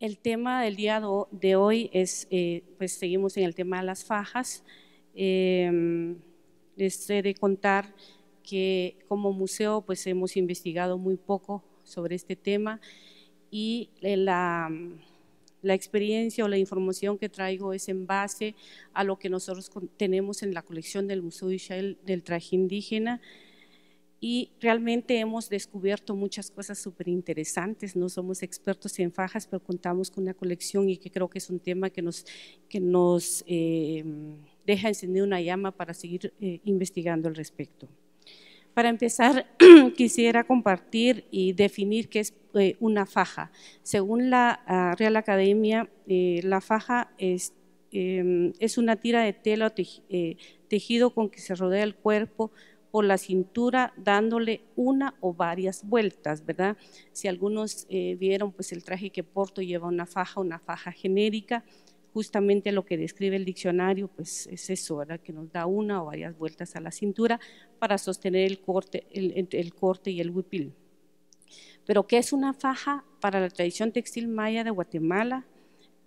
El tema del día de hoy es, eh, pues seguimos en el tema de las fajas. Em, les he de contar que como museo pues hemos investigado muy poco sobre este tema y eh, la, la experiencia o la información que traigo es en base a lo que nosotros tenemos en la colección del Museo Ishael del Traje Indígena y realmente hemos descubierto muchas cosas súper interesantes. No somos expertos en fajas, pero contamos con una colección y que creo que es un tema que nos, que nos eh, deja encender una llama para seguir eh, investigando al respecto. Para empezar, quisiera compartir y definir qué es eh, una faja. Según la ah, Real Academia, la faja es, em, es una tira de tela o tejido con que se rodea el cuerpo, por la cintura dándole una o varias vueltas, ¿verdad? Si algunos eh, vieron, pues el traje que porto lleva una faja, una faja genérica, justamente lo que describe el diccionario, pues es eso, ¿verdad? Que nos da una o varias vueltas a la cintura para sostener el corte, el, el corte y el huipil. Pero ¿qué es una faja para la tradición textil maya de Guatemala?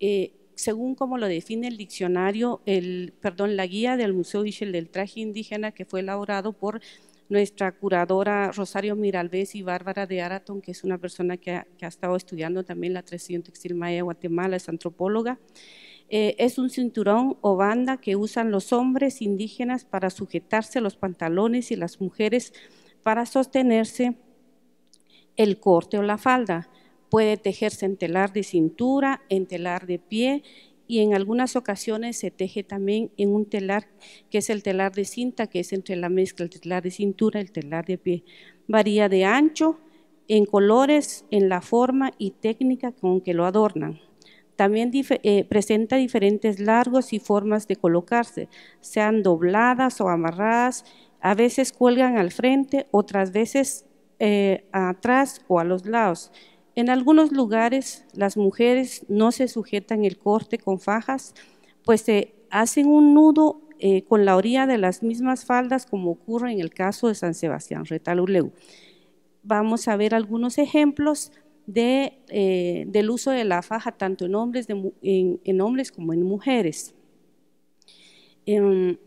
Eh, según como lo define el diccionario, el, perdón, la guía del Museo Ischel del traje indígena que fue elaborado por nuestra curadora Rosario Miralves y Bárbara de Araton, que es una persona que ha, estado estudiando también la tradición textil maya de Guatemala, es antropóloga. Eh, es un cinturón o banda que usan los hombres indígenas para sujetarse los pantalones y las mujeres para sostenerse el corte o la falda. Puede tejerse en telar de cintura, en telar de pie y en algunas ocasiones se teje también en un telar que es el telar de cinta, que es entre la mezcla el telar de cintura, y el telar de pie. Varía de ancho, en colores, en la forma y técnica con que lo adornan. También eh, presenta diferentes largos y formas de colocarse, sean dobladas o amarradas, a veces cuelgan al frente, otras veces eh, atrás o a los lados. En algunos lugares las mujeres no se sujetan el corte con fajas, pues se hacen un nudo eh, con la orilla de las mismas faldas como ocurre en el caso de San Sebastián Retaluleu. Vamos a ver algunos ejemplos eh, del uso de la faja tanto en hombres, como en mujeres. Em,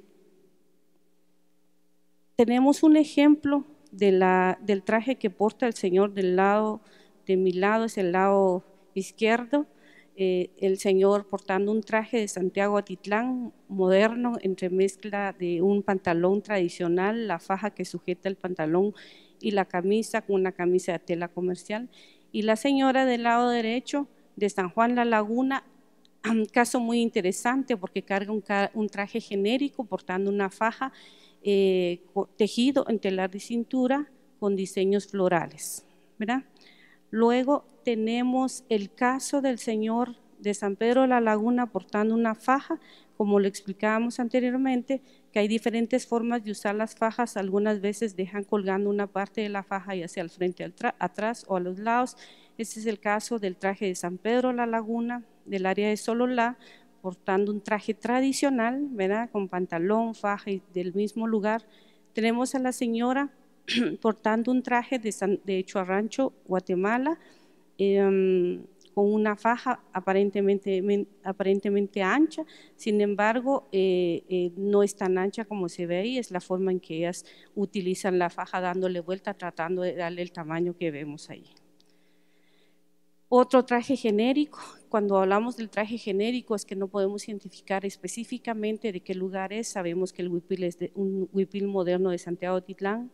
tenemos un ejemplo del traje que porta el Señor del lado de mi lado es el lado izquierdo, eh, el Señor portando un traje de Santiago Atitlán moderno, entre mezcla de un pantalón tradicional, la faja que sujeta el pantalón y la camisa con una camisa de tela comercial. Y la señora del lado derecho de San Juan La Laguna, un caso muy interesante porque carga un, traje genérico portando una faja eh, tejido en telar de cintura con diseños florales, ¿verdad? Luego tenemos el caso del señor de San Pedro de la Laguna portando una faja, como lo explicábamos anteriormente, que hay diferentes formas de usar las fajas, algunas veces dejan colgando una parte de la faja ya sea al frente, atrás o a los lados. Este es el caso del traje de San Pedro de la Laguna, del área de Sololá, portando un traje tradicional, ¿verdad? Con pantalón, faja y del mismo lugar. Tenemos a la señora portando un traje de, hecho a Rancho Guatemala, em, con una faja aparentemente, ancha, sin embargo, eh, eh, no es tan ancha como se ve ahí, es la forma en que ellas utilizan la faja dándole vuelta, tratando de darle el tamaño que vemos ahí. Otro traje genérico, cuando hablamos del traje genérico es que no podemos identificar específicamente de qué lugar es, sabemos que el huipil es un huipil moderno de Santiago Titlán,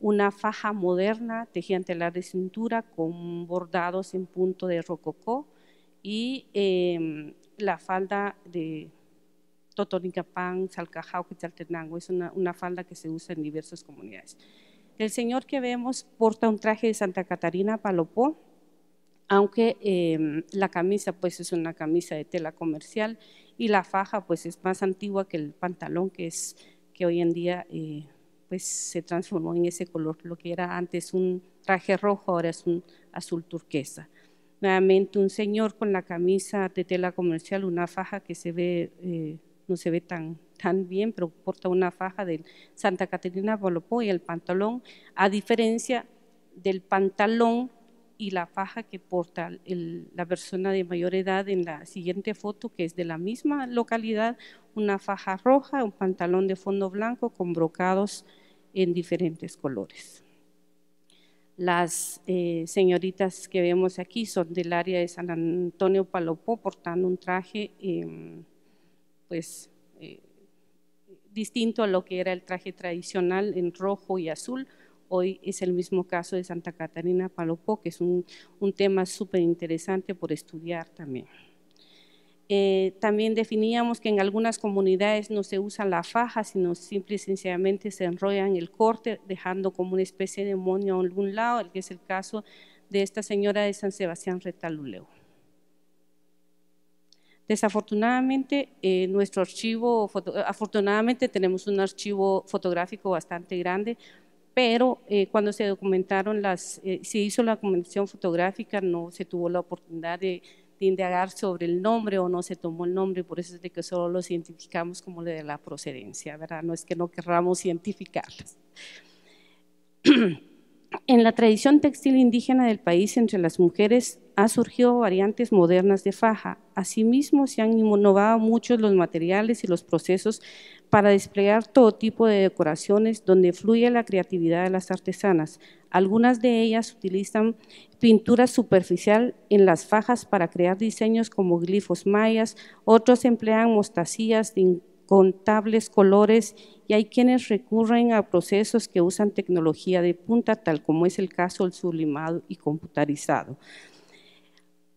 una faja moderna tejida en telar de cintura con bordados en punto de rococó y em, la falda de Totonicapán, Salcajao, Quetzaltenango, es una, falda que se usa en diversas comunidades. El señor que vemos porta un traje de Santa Catarina Palopó, aunque em, la camisa pues es una camisa de tela comercial y la faja pues es más antigua que el pantalón que es que hoy en día eh, pues se transformó en ese color. Lo que era antes un traje rojo, ahora es un azul turquesa. Nuevamente un señor con la camisa de tela comercial, una faja que se ve, eh, no se ve tan, tan bien, pero porta una faja de Santa Caterina Bolopó y el pantalón, a diferencia del pantalón y la faja que porta la persona de mayor edad en la siguiente foto, que es de la misma localidad, una faja roja, un pantalón de fondo blanco con brocados en diferentes colores. Las eh, señoritas que vemos aquí son del área de San Antonio Palopó, portando un traje em, pues, eh, distinto a lo que era el traje tradicional en rojo y azul, Hoy es el mismo caso de Santa Catarina Palopó, que es un, tema súper interesante por estudiar también. Eh, también definíamos que en algunas comunidades no se usa la faja, sino simple y sencillamente se enrollan el corte, dejando como una especie de demonio a algún lado, el que es el caso de esta señora de San Sebastián Retaluleu. Desafortunadamente, eh, nuestro archivo, afortunadamente tenemos un archivo fotográfico bastante grande, pero eh, cuando se documentaron las, eh, se hizo la documentación fotográfica, no se tuvo la oportunidad de, indagar sobre el nombre o no se tomó el nombre, por eso es de que solo los identificamos como de la procedencia, ¿verdad? No es que no querramos identificarlas. en la tradición textil indígena del país, entre las mujeres ha surgido variantes modernas de faja. Asimismo, se han innovado muchos los materiales y los procesos para desplegar todo tipo de decoraciones donde fluye la creatividad de las artesanas. Algunas de ellas utilizan pintura superficial en las fajas para crear diseños como glifos mayas, otros emplean mostacillas de incontables colores y hay quienes recurren a procesos que usan tecnología de punta, tal como es el caso del sublimado y computarizado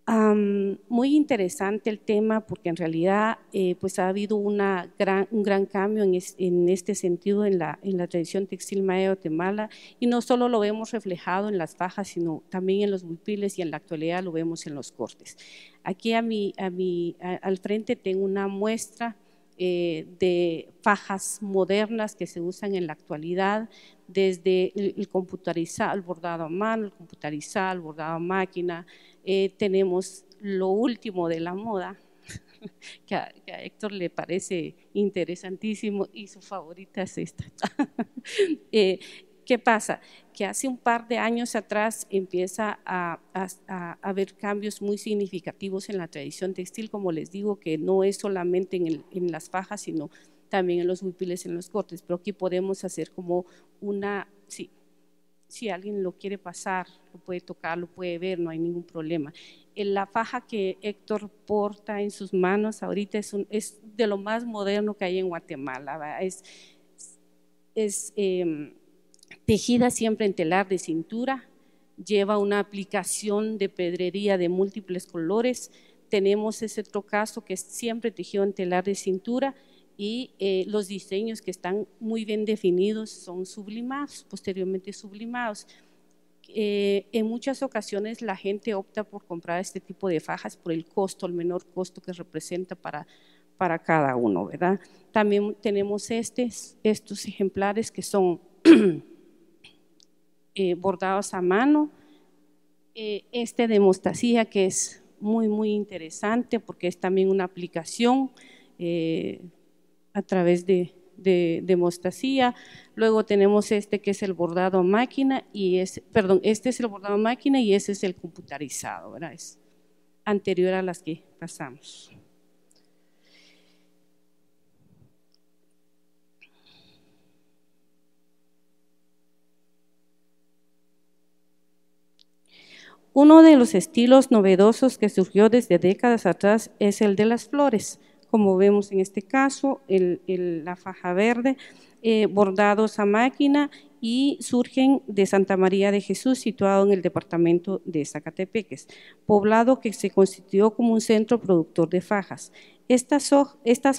muy interesante el tema porque en realidad eh, pues ha habido una gran, un gran cambio en, este sentido en la, en la tradición textil maya de Guatemala y no solo lo vemos reflejado en las fajas sino también en los buipiles y en la actualidad lo vemos en los cortes. Aquí a a al frente tengo una muestra eh, de fajas modernas que se usan en la actualidad, desde el, computarizado, el bordado a mano, el computarizado, el bordado a máquina. Eh, tenemos lo último de la moda, que a, Héctor le parece interesantísimo y su favorita es esta. Eh, ¿Qué pasa? Que hace un par de años atrás empieza a, haber cambios muy significativos en la tradición textil, como les digo, que no es solamente en, las fajas, sino también en los huipiles, en los cortes, pero aquí podemos hacer como una, sí, si alguien lo quiere pasar, lo puede tocar, lo puede ver, no hay ningún problema. Eh, la faja que Héctor porta en sus manos ahorita es, es de lo más moderno que hay en Guatemala, es, em, tejida siempre en telar de cintura, lleva una aplicación de pedrería de múltiples colores. Tenemos ese otro que es siempre tejido en telar de cintura y eh, los diseños que están muy bien definidos son sublimados, posteriormente sublimados. Eh, en muchas ocasiones la gente opta por comprar este tipo de fajas por el costo, el menor costo que representa para, para cada uno, ¿verdad? También tenemos este, estos ejemplares que son Eh, bordados a mano. Eh, este de mostacilla que es muy, muy interesante porque es también una aplicación eh, a través de, de, Luego tenemos este que es el bordado a máquina y es, perdón, este es el bordado máquina y ese es el computarizado, ¿verdad? Es anterior a las que pasamos. Uno de los estilos novedosos que surgió desde décadas atrás es el de las flores, como vemos en este caso, la faja verde, eh, bordados a máquina y surgen de Santa María de Jesús, situado en el departamento de Zacatepeques, poblado que se constituyó como un centro productor de fajas. estas,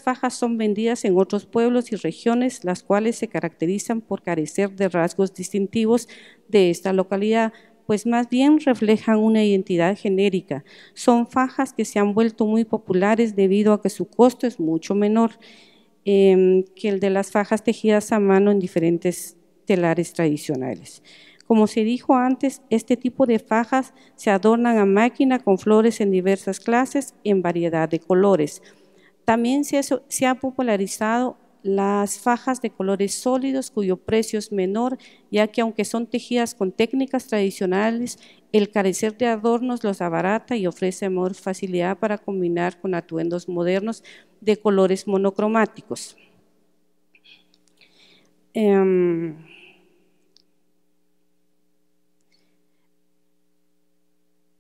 fajas son vendidas en otros pueblos y regiones, las cuales se caracterizan por carecer de rasgos distintivos de esta localidad, pues más bien reflejan una identidad genérica. Son fajas que se han vuelto muy populares debido a que su costo es mucho menor em, que el de las fajas tejidas a mano en diferentes telares tradicionales. Como se dijo antes, este tipo de fajas se adornan a máquina con flores en diversas clases en variedad de colores. También se ha popularizado las fajas de colores sólidos cuyo precio es menor, ya que aunque son tejidas con técnicas tradicionales, el carecer de adornos los abarata y ofrece mayor facilidad para combinar con atuendos modernos de colores monocromáticos. Em,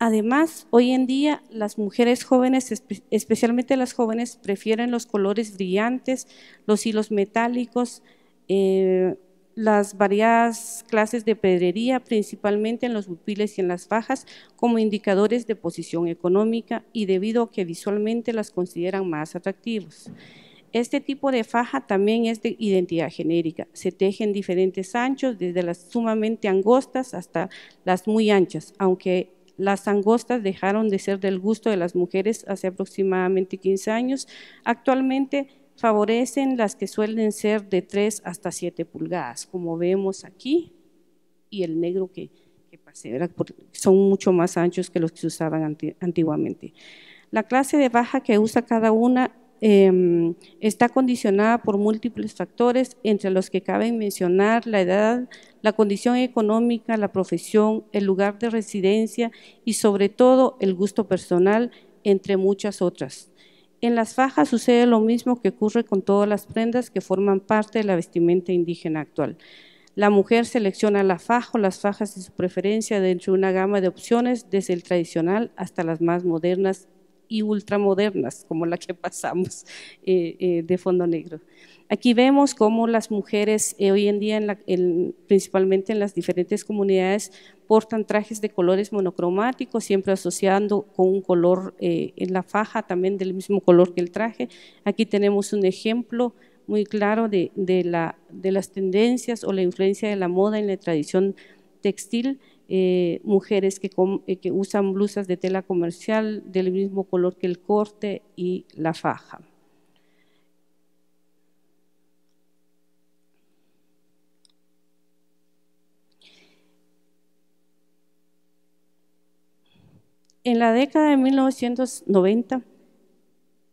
Además, hoy en día las mujeres jóvenes, especialmente las jóvenes, prefieren los colores brillantes, los hilos metálicos, eh, las variadas clases de pedrería, principalmente en los bupiles y en las fajas, como indicadores de posición económica y debido a que visualmente las consideran más atractivos. Este tipo de faja también es de identidad genérica. Se tejen diferentes anchos, desde las sumamente angostas hasta las muy anchas, aunque las angostas dejaron de ser del gusto de las mujeres hace aproximadamente 15 años. Actualmente favorecen las que suelen ser de 3 hasta 7 pulgadas, como vemos aquí, y el negro que, que son mucho más anchos que los que se usaban antiguamente. La clase de baja que usa cada una Em, está condicionada por múltiples factores, entre los que cabe mencionar la edad, la condición económica, la profesión, el lugar de residencia y sobre todo el gusto personal, entre muchas otras. En las fajas sucede lo mismo que ocurre con todas las prendas que forman parte de la vestimenta indígena actual. La mujer selecciona la faja o las fajas de su preferencia dentro de una gama de opciones, desde el tradicional hasta las más modernas y ultramodernas, como la que pasamos eh, eh, de fondo negro. Aquí vemos cómo las mujeres eh, hoy en día, principalmente en las diferentes comunidades, portan trajes de colores monocromáticos, siempre asociando con un color en la faja también del mismo color que el traje. Aquí tenemos un ejemplo muy claro de, de, la, de las tendencias o la influencia de la moda en la tradición textil eh, mujeres eh, que, usan blusas de tela comercial del mismo color que el corte y la faja. En la década de 1990,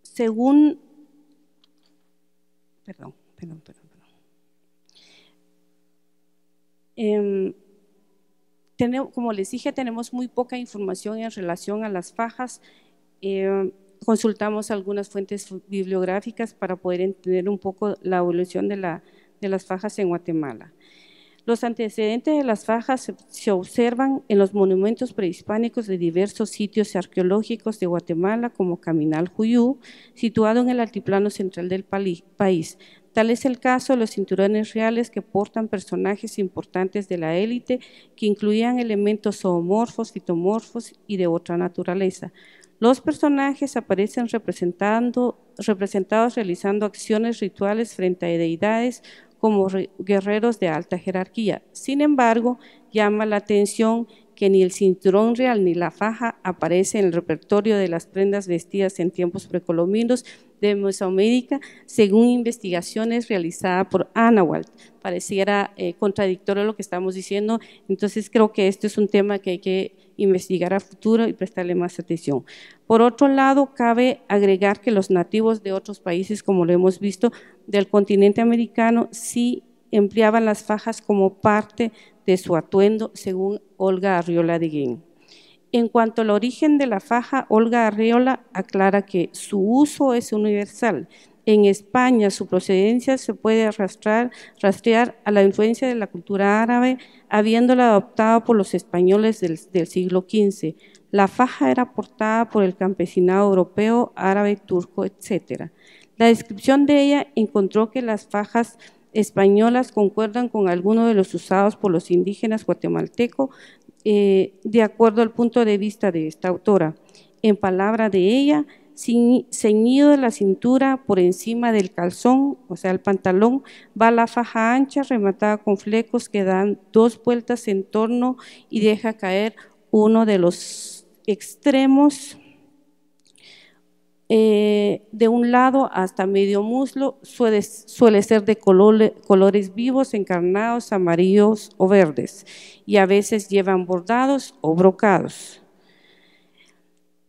según, perdón, perdón, perdón, perdón. Em, como les dije, tenemos muy poca información en relación a las fajas. Eh, consultamos algunas fuentes bibliográficas para poder entender un poco la evolución de, las fajas en Guatemala. Los antecedentes de las fajas se observan en los monumentos prehispánicos de diversos sitios arqueológicos de Guatemala, como Caminal Juyú, situado en el altiplano central del país, Tal es el caso de los cinturones reales que portan personajes importantes de la élite que incluían elementos zoomorfos, fitomorfos y de otra naturaleza. Los personajes aparecen representados realizando acciones rituales frente a deidades como guerreros de alta jerarquía. Sin embargo, llama la atención que ni el cinturón real ni la faja aparece en el repertorio de las prendas vestidas en tiempos precolombinos de Mesoamérica, según investigaciones realizadas por Anawalt. Pareciera eh, contradictorio lo que estamos diciendo, entonces creo que esto es un tema que hay que investigar a futuro y prestarle más atención. Por otro lado, cabe agregar que los nativos de otros países, como lo hemos visto, del continente americano, sí empleaban las fajas como parte de su atuendo, según Olga Arriola de Guin. En cuanto al origen de la faja, Olga Arriola aclara que su uso es universal. En España su procedencia se puede rastrear a la influencia de la cultura árabe, habiéndola adoptado por los españoles del, siglo XV. La faja era portada por el campesinado europeo, árabe, turco, etc. La descripción de ella encontró que las fajas españolas concuerdan con algunos de los usados por los indígenas guatemaltecos, eh, de acuerdo al punto de vista de esta autora. En palabra de ella, ceñido de la cintura por encima del calzón, o sea, el pantalón, va la faja ancha rematada con flecos que dan dos vueltas en torno y deja caer uno de los extremos eh, de un lado hasta medio muslo, suele, ser de colores vivos, encarnados, amarillos o verdes, y a veces llevan bordados o brocados.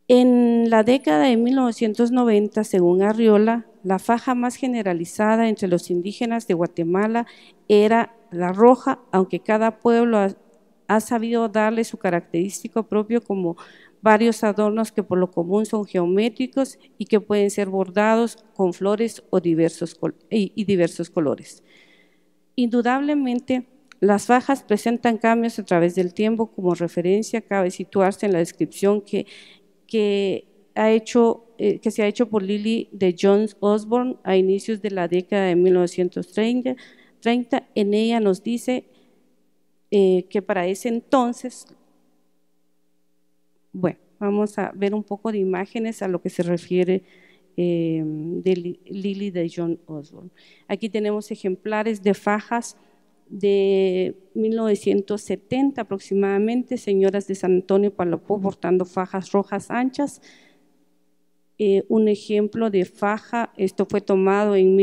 En la década de 1990, según Arriola, la faja más generalizada entre los indígenas de Guatemala era la roja, aunque cada pueblo ha, ha sabido darle su característico propio como varios adornos que por lo común son geométricos y que pueden ser bordados con flores o y, diversos colores. Indudablemente, las fajas presentan cambios a través del tiempo. Como referencia, cabe situarse en la descripción que, que, eh, se ha hecho por Lily de John Osborne a inicios de la década de 1930. En ella nos dice eh, que para ese entonces bueno, vamos a ver un poco de imágenes a lo que se refiere eh, de Lily de John Osborne. Aquí tenemos ejemplares de fajas de 1970 aproximadamente, señoras de San Antonio Palopó portando fajas rojas anchas. Eh, un ejemplo de faja, esto fue tomado en,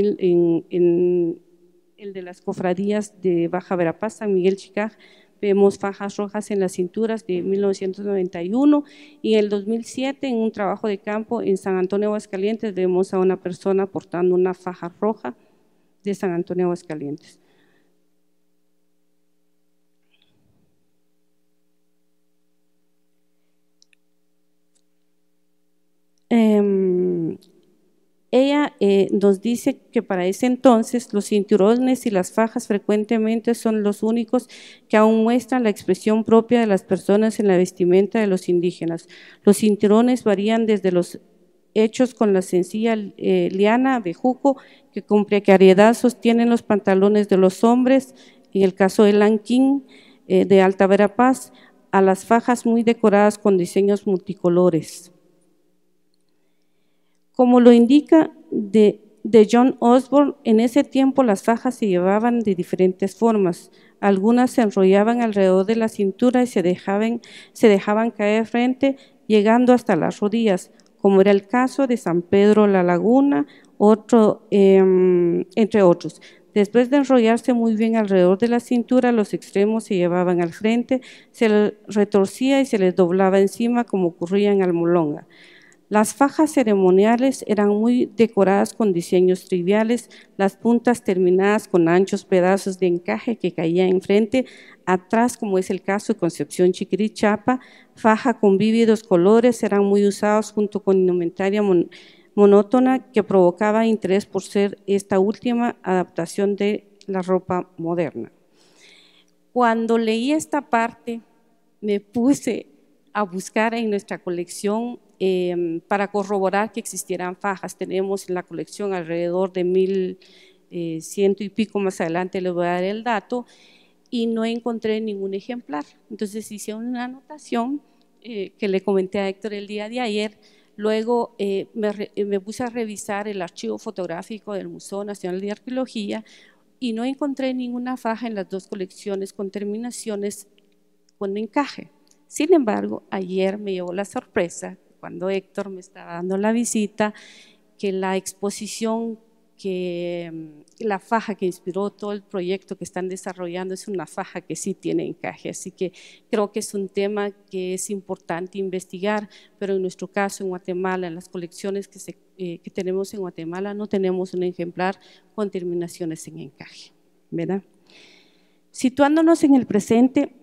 el de las cofradías de Baja Verapaz, San Miguel Chicaj, Vemos fajas rojas en las cinturas de 1991 y en el 2007 en un trabajo de campo en San Antonio Aguascalientes vemos a una persona portando una faja roja de San Antonio Aguascalientes. Em, ella eh, nos dice que para ese entonces los cinturones y las fajas frecuentemente son los únicos que aún muestran la expresión propia de las personas en la vestimenta de los indígenas. Los cinturones varían desde los hechos con la sencilla eh, liana, bejuco, que con precariedad sostienen los pantalones de los hombres, en el caso de Lanquín eh, de Alta Verapaz, a las fajas muy decoradas con diseños multicolores. Como lo indica de, John Osborne, en ese tiempo las fajas se llevaban de diferentes formas. Algunas se enrollaban alrededor de la cintura y se dejaban, se dejaban caer frente, llegando hasta las rodillas, como era el caso de San Pedro La Laguna, em, entre otros. Después de enrollarse muy bien alrededor de la cintura, los extremos se llevaban al frente, se retorcía y se les doblaba encima como ocurría en Almolonga. Las fajas ceremoniales eran muy decoradas con diseños triviales, las puntas terminadas con anchos pedazos de encaje que caían enfrente, atrás, como es el caso de Concepción Chiquirichapa, Chapa, faja con vívidos colores eran muy usados junto con indumentaria monótona que provocaba interés por ser esta última adaptación de la ropa moderna. Cuando leí esta parte, me puse a buscar en nuestra colección Em, para corroborar que existieran fajas. Tenemos en la colección alrededor de mil eh, ciento y pico, más adelante les voy a dar el dato, y no encontré ningún ejemplar. Entonces hice una anotación eh, que le comenté a Héctor el día de ayer. Luego eh, me, me, puse a revisar el archivo fotográfico del Museo Nacional de Arqueología y no encontré ninguna faja en las dos colecciones con terminaciones con encaje. Sin embargo, ayer me llevó la sorpresa cuando Héctor me estaba dando la visita, que la exposición que mm, la faja que inspiró todo el proyecto que están desarrollando es una faja que sí tiene encaje, así que creo que es un tema que es importante investigar, pero en nuestro caso en Guatemala, en las colecciones que, eh, tenemos en Guatemala, no tenemos un ejemplar con terminaciones en encaje, ¿verdad? Situándonos en el presente,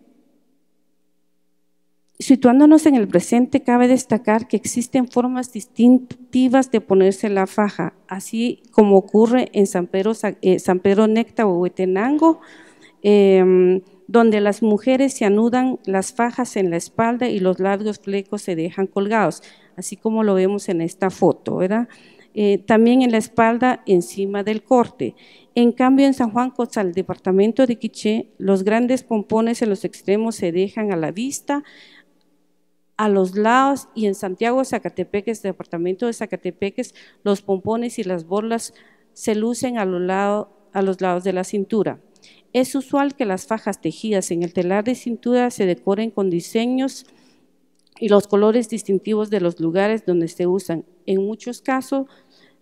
Situándonos en el presente, cabe destacar que existen formas distintivas de ponerse la faja, así como ocurre en San Pedro, eh, Necta o Huetenango, em, donde las mujeres se anudan las fajas en la espalda y los largos flecos se dejan colgados, así como lo vemos en esta foto, ¿verdad? Eh, también en la espalda encima del corte. En cambio, en San Juan Cotzal, departamento de Quiché, los grandes pompones en los extremos se dejan a la vista, a los lados y en Santiago, Zacatepeques, departamento de Zacatepeques, los pompones y las borlas se lucen a los, lados, a los lados de la cintura. Es usual que las fajas tejidas en el telar de cintura se decoren con diseños y los colores distintivos de los lugares donde se usan. En muchos casos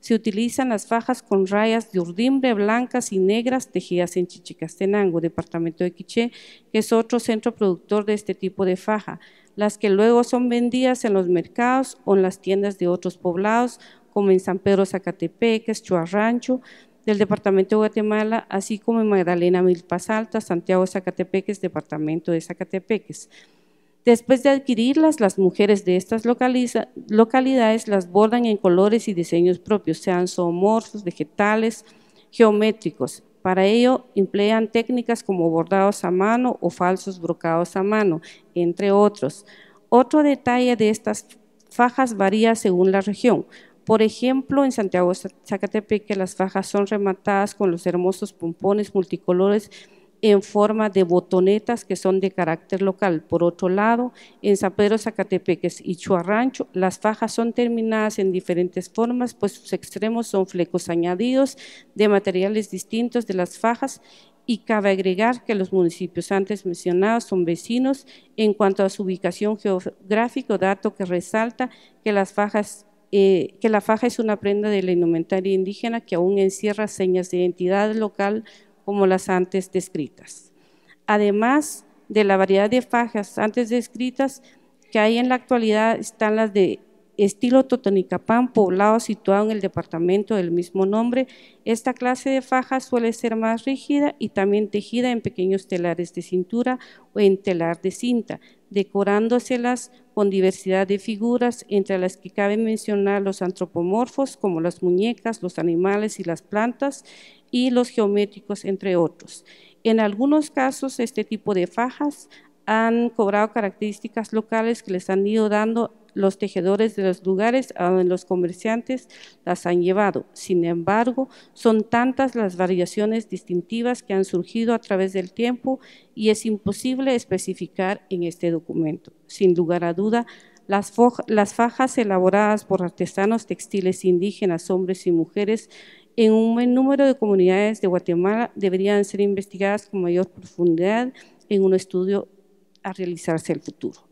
se utilizan las fajas con rayas de urdimbre blancas y negras tejidas en Chichicastenango, departamento de Quiché, que es otro centro productor de este tipo de faja las que luego son vendidas en los mercados o en las tiendas de otros poblados, como en San Pedro Zacatepeques, Chuarrancho, del Departamento de Guatemala, así como en Magdalena Milpas Alta, Santiago Zacatepeques, Departamento de Zacatepeques. Después de adquirirlas, las mujeres de estas localidades las bordan en colores y diseños propios, sean zoomorfos, vegetales, geométricos, para ello emplean técnicas como bordados a mano o falsos brocados a mano, entre otros. Otro detalle de estas fajas varía según la región. Por ejemplo, en Santiago Zacatepeque las fajas son rematadas con los hermosos pompones multicolores en forma de botonetas que son de carácter local. Por otro lado, en San Pedro Zacatepeques y Chuarrancho, las fajas son terminadas en diferentes formas, pues sus extremos son flecos añadidos de materiales distintos de las fajas y cabe agregar que los municipios antes mencionados son vecinos en cuanto a su ubicación geográfica, dato que resalta que eh, que la faja es una prenda de la indumentaria indígena que aún encierra señas de identidad local como las antes descritas. Además de la variedad de fajas antes descritas que hay en la actualidad, están las de estilo Totonicapán, poblado situado en el departamento del mismo nombre. Esta clase de faja suele ser más rígida y también tejida en pequeños telares de cintura o en telar de cinta, decorándoselas con diversidad de figuras, entre las que cabe mencionar los antropomorfos, como las muñecas, los animales y las plantas, y los geométricos, entre otros. En algunos casos, este tipo de fajas han cobrado características locales que les han ido dando los tejedores de los lugares a donde los comerciantes las han llevado. Sin embargo, son tantas las variaciones distintivas que han surgido a través del tiempo y es imposible especificar en este documento. Sin lugar a duda, las, fajas elaboradas por artesanos textiles indígenas, hombres y mujeres, en un buen número de comunidades de Guatemala deberían ser investigadas con mayor profundidad en un estudio a realizarse el futuro.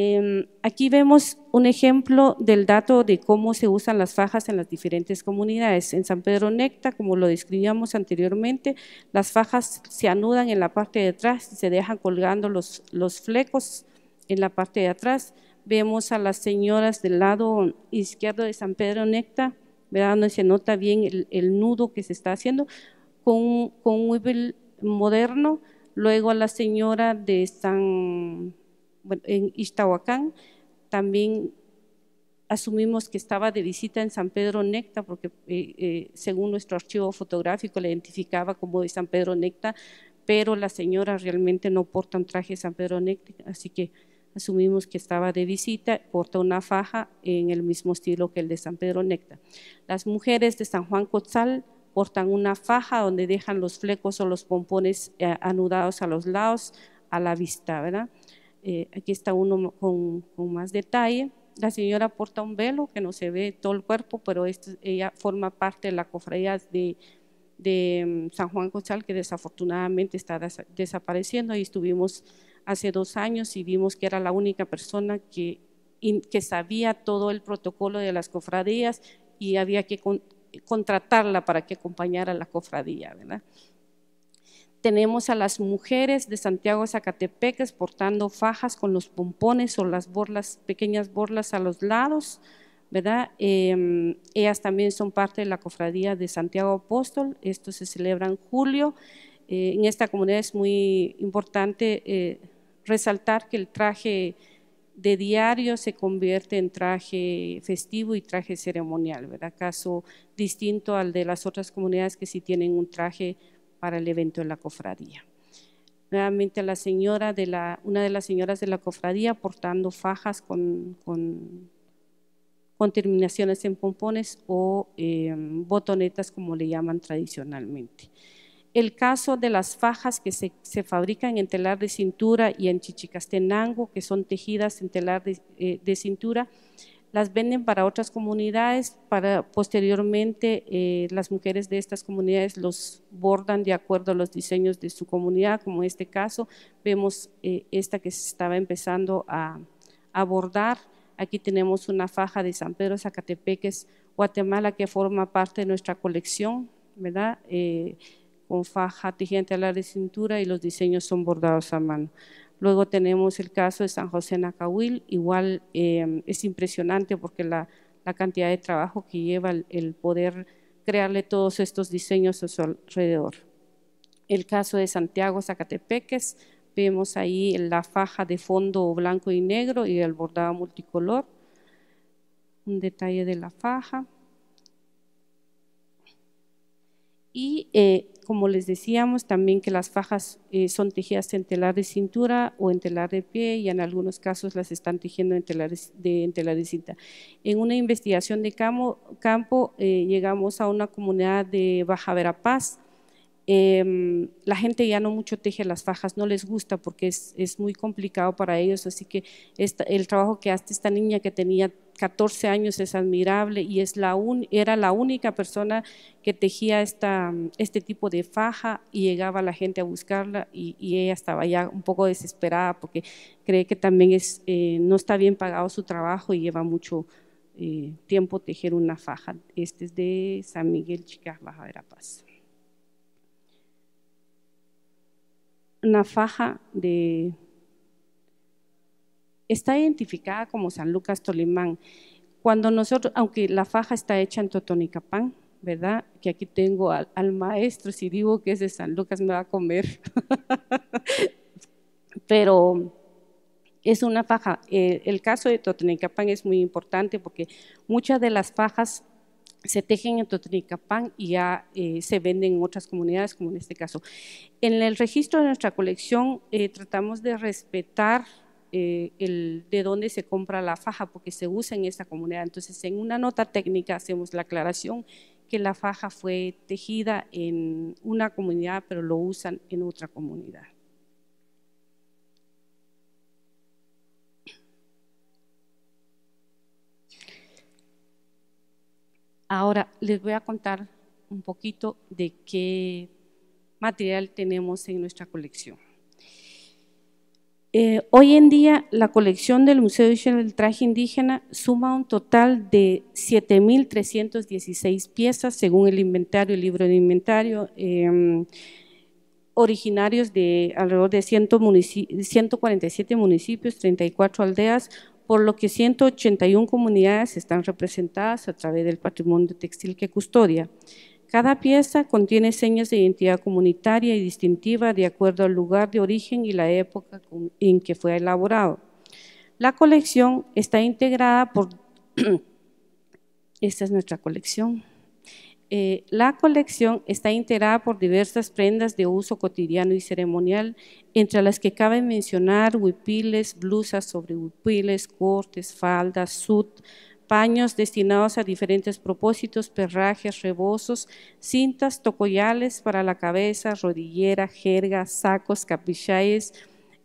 Em, aquí vemos un ejemplo del dato de cómo se usan las fajas en las diferentes comunidades. En San Pedro Necta, como lo describíamos anteriormente, las fajas se anudan en la parte de atrás y se dejan colgando los, flecos en la parte de atrás. Vemos a las señoras del lado izquierdo de San Pedro Necta, ¿verdad? donde se nota bien el, nudo que se está haciendo, con, un, móvil moderno. Luego a la señora de San bueno, en Ixtahuacán, también asumimos que estaba de visita en San Pedro Necta, porque eh, eh, según nuestro archivo fotográfico la identificaba como de San Pedro Necta, pero la señora realmente no porta un traje de San Pedro Necta, así que asumimos que estaba de visita, porta una faja en el mismo estilo que el de San Pedro Necta. Las mujeres de San Juan Cotzal portan una faja donde dejan los flecos o los pompones eh, anudados a los lados a la vista, ¿verdad? Eh, aquí está uno con, más detalle. La señora porta un velo que no se ve todo el cuerpo, pero este, ella forma parte de la cofradía de, mm, San Juan Cochal que desafortunadamente está desapareciendo y estuvimos hace dos años y vimos que era la única persona que, sabía todo el protocolo de las cofradías y había que contratarla para que acompañara a la cofradía, ¿verdad? Tenemos a las mujeres de Santiago Zacatepec portando fajas con los pompones o las borlas, pequeñas borlas a los lados, ¿verdad? Em, ellas también son parte de la cofradía de Santiago Apóstol, esto se celebra en julio. Eh, en esta comunidad es muy importante eh, resaltar que el traje de diario se convierte en traje festivo y traje ceremonial, ¿verdad? Caso distinto al de las otras comunidades que sí tienen un traje para el evento en la cofradía. Nuevamente la señora de la, una de las señoras de la cofradía portando fajas con, con, terminaciones en pompones o eh, botonetas como le llaman tradicionalmente. El caso de las fajas que se, fabrican en telar de cintura y en Chichicastenango, que son tejidas en telar de, eh, de cintura, las venden para otras comunidades, para posteriormente eh, las mujeres de estas comunidades los bordan de acuerdo a los diseños de su comunidad, como en este caso vemos eh, esta que se estaba empezando a, bordar. Aquí tenemos una faja de San Pedro Zacatepeques, Guatemala, que forma parte de nuestra colección, eh, con faja, a a de cintura y los diseños son bordados a mano. Luego tenemos el caso de San José Nacahuil, igual em, es impresionante porque la, cantidad de trabajo que lleva el, poder crearle todos estos diseños a su alrededor. El caso de Santiago Zacatepeques, vemos ahí la faja de fondo blanco y negro y el bordado multicolor. Un detalle de la faja. Y eh, como les decíamos, también que las fajas eh, son tejidas en telar de cintura o en telar de pie y en algunos casos las están tejiendo en telar de, en de cinta. En una investigación de campo, eh, llegamos a una comunidad de Baja Verapaz, Em, la gente ya no mucho teje las fajas, no les gusta porque es, muy complicado para ellos, así que el trabajo que hace esta niña que tenía 14 años es admirable y es la era la única persona que tejía este tipo de faja y llegaba la gente a buscarla y, ella estaba ya un poco desesperada porque cree que también es, eh, no está bien pagado su trabajo y lleva mucho eh, tiempo tejer una faja. Este es de San Miguel Chica, Baja Verapaz. una faja de... Está identificada como San Lucas Tolimán. Cuando nosotros, aunque la faja está hecha en Totonicapán, ¿verdad? Que aquí tengo al, maestro, si digo que es de San Lucas me va a comer. Pero es una faja. El, eh, el caso de Totonicapán es muy importante porque muchas de las fajas se tejen en Totonicapán y ya eh, se venden en otras comunidades, como en este caso. En el registro de nuestra colección eh, tratamos de respetar eh, el, de dónde se compra la faja, porque se usa en esta comunidad. Entonces, en una nota técnica hacemos la aclaración que la faja fue tejida en una comunidad, pero lo usan en otra comunidad. Ahora les voy a contar un poquito de qué material tenemos en nuestra colección. Eh, hoy en día la colección del Museo del Traje Indígena suma un total de 7.316 piezas según el inventario, el libro de inventario, em, originarios de alrededor de 147 municipios, 34 aldeas, por lo que 181 comunidades están representadas a través del patrimonio textil que custodia. Cada pieza contiene señas de identidad comunitaria y distintiva de acuerdo al lugar de origen y la época en que fue elaborado. La colección está integrada por... Esta es nuestra colección. Eh, la colección está integrada por diversas prendas de uso cotidiano y ceremonial, entre las que cabe mencionar huipiles, blusas sobre huipiles, cortes, faldas, sud, paños destinados a diferentes propósitos, perrajes, rebozos, cintas, tocoyales para la cabeza, rodillera, jerga, sacos, capichayes,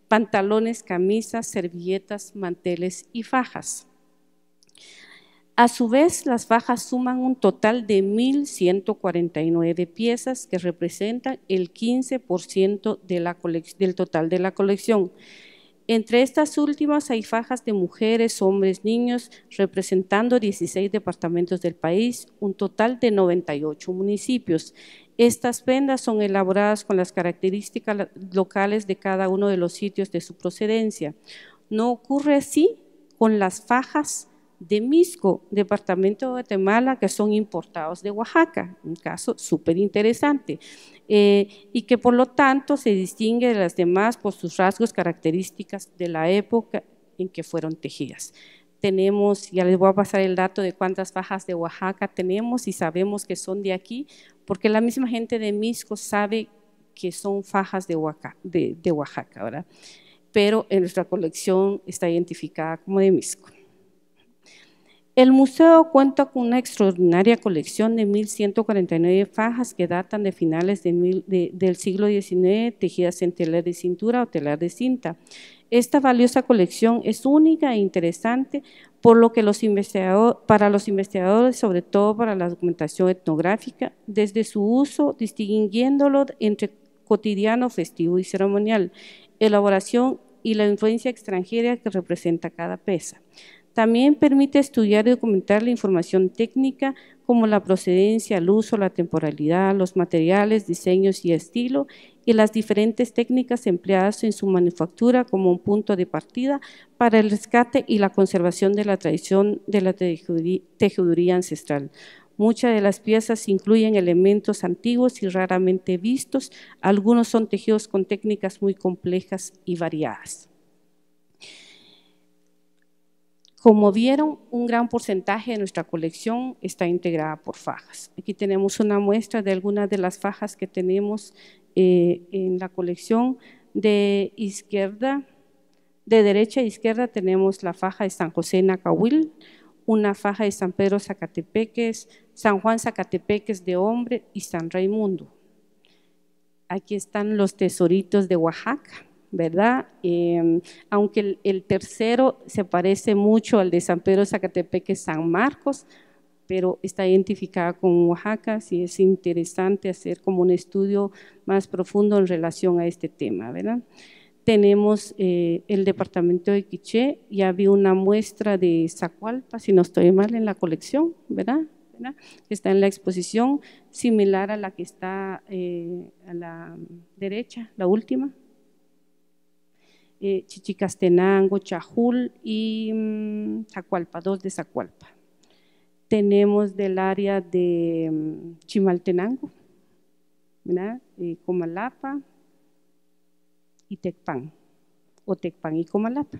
pantalones, camisas, servilletas, manteles y fajas. A su vez, las fajas suman un total de 1.149 piezas que representan el 15% del total de la colección. Entre estas últimas hay fajas de mujeres, hombres, niños, representando 16 departamentos del país, un total de 98 municipios. Estas vendas son elaboradas con las características locales de cada uno de los sitios de su procedencia. No ocurre así con las fajas de Misco, departamento de Guatemala, que son importados de Oaxaca, un caso súper interesante, eh, y que por lo tanto se distingue de las demás por sus rasgos características de la época en que fueron tejidas. Tenemos, ya les voy a pasar el dato de cuántas fajas de Oaxaca tenemos y sabemos que son de aquí, porque la misma gente de Misco sabe que son fajas de Oaxaca, de Oaxaca ¿verdad? pero en nuestra colección está identificada como de Misco. El museo cuenta con una extraordinaria colección de 1.149 fajas que datan de finales del siglo XIX, tejidas en telar de cintura o telar de cinta. Esta valiosa colección es única e interesante, por lo que para los investigadores, sobre todo para la documentación etnográfica, desde su uso, distinguiéndolo entre cotidiano, festivo y ceremonial, elaboración y la influencia extranjera que representa cada pesa. También permite estudiar y documentar la información técnica como la procedencia, el uso, la temporalidad, los materiales, diseños y estilo y las diferentes técnicas empleadas en su manufactura como un punto de partida para el rescate y la conservación de la tradición de la tejeduría ancestral. Muchas de las piezas incluyen elementos antiguos y raramente vistos, algunos son tejidos con técnicas muy complejas y variadas. Como vieron, un gran porcentaje de nuestra colección está integrada por fajas. Aquí tenemos una muestra de algunas de las fajas que tenemos eh, en la colección. De izquierda, de derecha a izquierda tenemos la faja de San José Nacahuil, una faja de San Pedro Zacatepeques, San Juan Zacatepeques de hombre y San Raimundo. Aquí están los tesoritos de Oaxaca ¿verdad? Em, aunque el, tercero se parece mucho al de San Pedro Zacatepeque, San Marcos, pero está identificada con Oaxaca, así es interesante hacer como un estudio más profundo en relación a este tema, ¿verdad? Tenemos eh, el departamento de Quiché, ya vi una muestra de Zacualpa, si no estoy mal, en la colección, ¿verdad? Que Está en la exposición, similar a la que está eh, a la derecha, la última, eh, Chichicastenango, Chajul y mm, Zacualpa, dos de Zacualpa. Tenemos del área de mm, Chimaltenango, eh, Comalapa y Tecpan, o Tecpan y Comalapa.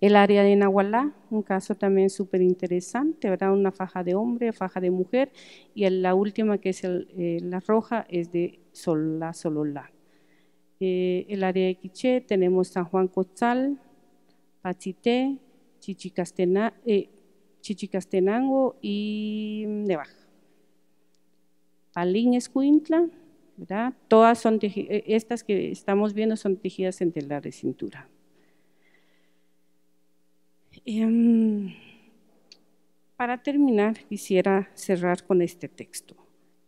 El área de Nahualá, un caso también súper interesante, habrá una faja de hombre, faja de mujer, y la última que es eh, la roja es de Solá, Sololá. Eh, el área de Quiché, tenemos San Juan Cotzal, Pachité, Chichicastenango eh, y mm, Nevaja. Palín Escuintla, ¿verdad? Todas son eh, estas que estamos viendo son tejidas en telar de cintura. Em, para terminar, quisiera cerrar con este texto.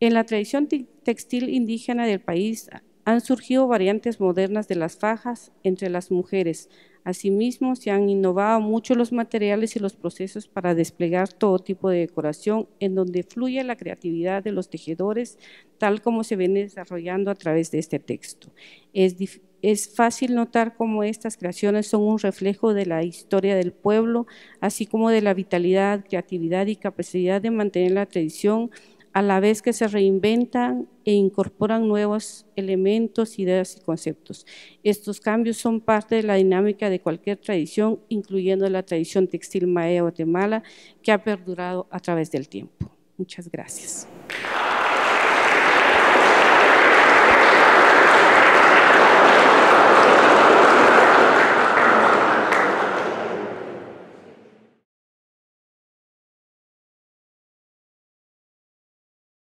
En la tradición textil indígena del país han surgido variantes modernas de las fajas entre las mujeres. Asimismo, se han innovado mucho los materiales y los procesos para desplegar todo tipo de decoración en donde fluye la creatividad de los tejedores, tal como se ven desarrollando a través de este texto. Es es fácil notar cómo estas creaciones son un reflejo de la historia del pueblo, así como de la vitalidad, creatividad y capacidad de mantener la tradición a la vez que se reinventan e incorporan nuevos elementos, ideas y conceptos. Estos cambios son parte de la dinámica de cualquier tradición, incluyendo la tradición textil maya Guatemala, que ha perdurado a través del tiempo. Muchas gracias.